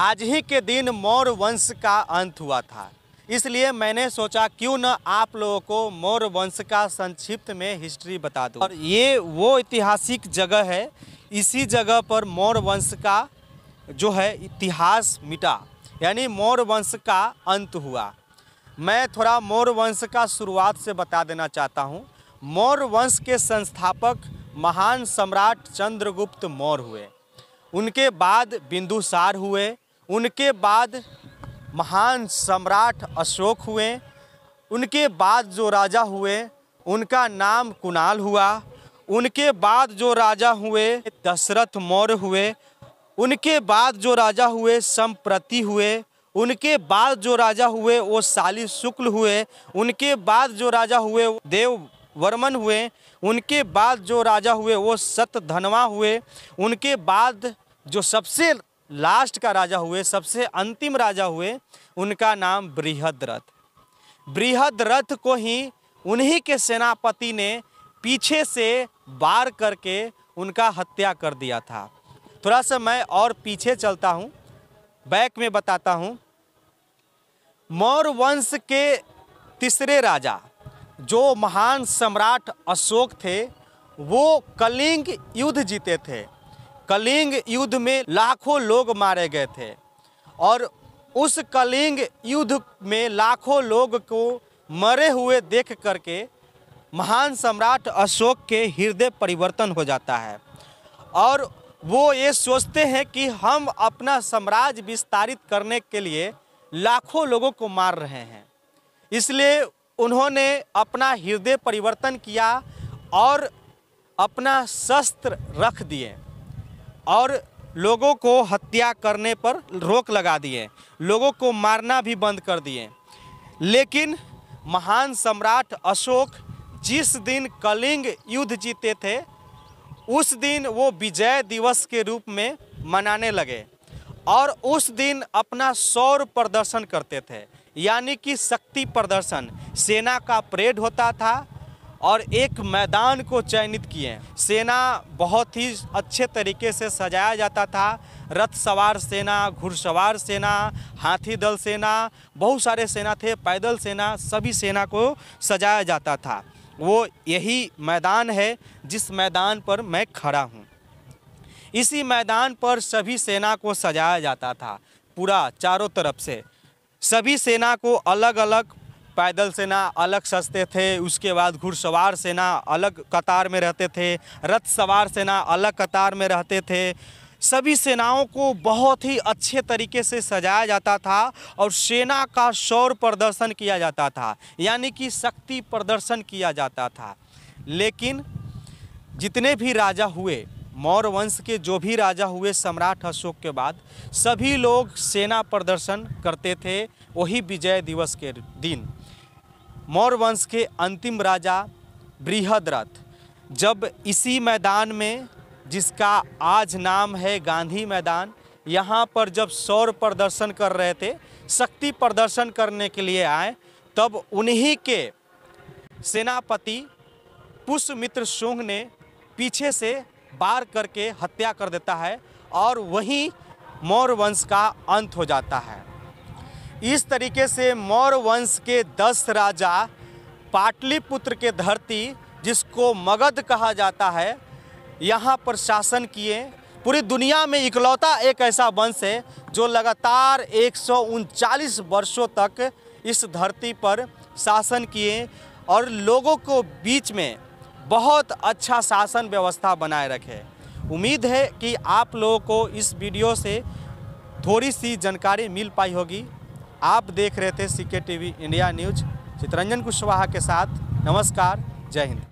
आज ही के दिन मौर्य वंश का अंत हुआ था इसलिए मैंने सोचा क्यों न आप लोगों को मौर्य वंश का संक्षिप्त में हिस्ट्री बता दूं और ये वो ऐतिहासिक जगह है इसी जगह पर मौर्य वंश का जो है इतिहास मिटा यानी मौर्य वंश का अंत हुआ मैं थोड़ा मौर्य वंश का शुरुआत से बता देना चाहता हूँ मौर्य वंश के संस्थापक महान सम्राट चंद्रगुप्त मौर्य हुए उनके बाद बिंदुसार हुए उनके बाद महान सम्राट अशोक हुए उनके बाद जो राजा हुए उनका नाम कुणाल हुआ उनके बाद जो राजा हुए दशरथ मौर्य हुए उनके बाद जो राजा हुए संप्रति हुए उनके बाद जो राजा हुए वो शाली शुक्ल हुए उनके बाद जो राजा हुए देव वर्मन हुए उनके बाद जो राजा हुए वो धनवा हुए उनके बाद जो सबसे लास्ट का राजा हुए सबसे अंतिम राजा हुए उनका नाम बृहद रथ को ही उन्हीं के सेनापति ने पीछे से बार करके उनका हत्या कर दिया था थोड़ा सा मैं और पीछे चलता हूँ बैक में बताता हूँ मौर्य वंश के तीसरे राजा जो महान सम्राट अशोक थे वो कलिंग युद्ध जीते थे कलिंग युद्ध में लाखों लोग मारे गए थे और उस कलिंग युद्ध में लाखों लोग को मरे हुए देख करके महान सम्राट अशोक के हृदय परिवर्तन हो जाता है और वो ये सोचते हैं कि हम अपना साम्राज्य विस्तारित करने के लिए लाखों लोगों को मार रहे हैं इसलिए उन्होंने अपना हृदय परिवर्तन किया और अपना शस्त्र रख दिए और लोगों को हत्या करने पर रोक लगा दिए लोगों को मारना भी बंद कर दिए लेकिन महान सम्राट अशोक जिस दिन कलिंग युद्ध जीते थे उस दिन वो विजय दिवस के रूप में मनाने लगे और उस दिन अपना सौर प्रदर्शन करते थे यानी कि शक्ति प्रदर्शन सेना का परेड होता था और एक मैदान को चयनित किए सेना बहुत ही अच्छे तरीके से सजाया जाता था रथ सवार सेना घुड़सवार सेना हाथी दल सेना बहुत सारे सेना थे पैदल सेना सभी सेना को सजाया जाता था वो यही मैदान है जिस मैदान पर मैं खड़ा हूँ इसी मैदान पर सभी सेना को सजाया जाता था पूरा चारों तरफ से सभी सेना को अलग अलग पैदल सेना अलग सजते थे उसके बाद घुड़सवार सेना अलग कतार में रहते थे रथ सवार सेना अलग कतार में रहते थे सभी सेनाओं को बहुत ही अच्छे तरीके से सजाया जाता था और सेना का शौर प्रदर्शन किया जाता था यानी कि शक्ति प्रदर्शन किया जाता था लेकिन जितने भी राजा हुए मौर्य वंश के जो भी राजा हुए सम्राट अशोक के बाद सभी लोग सेना प्रदर्शन करते थे वही विजय दिवस के दिन मौर्य वंश के अंतिम राजा बृहदरथ जब इसी मैदान में जिसका आज नाम है गांधी मैदान यहाँ पर जब सौर प्रदर्शन कर रहे थे शक्ति प्रदर्शन करने के लिए आए तब उन्हीं के सेनापति पुष्यमित्र शुंग ने पीछे से बार करके हत्या कर देता है और वहीं मौर्य वंश का अंत हो जाता है इस तरीके से मौर्य वंश के दस राजा पाटलिपुत्र के धरती जिसको मगध कहा जाता है यहाँ पर शासन किए पूरी दुनिया में इकलौता एक ऐसा वंश है जो लगातार एक वर्षों तक इस धरती पर शासन किए और लोगों को बीच में बहुत अच्छा शासन व्यवस्था बनाए रखे उम्मीद है कि आप लोगों को इस वीडियो से थोड़ी सी जानकारी मिल पाई होगी आप देख रहे थे C K T V India news Chitranjan Kushwaha के साथ नमस्कार जय हिंद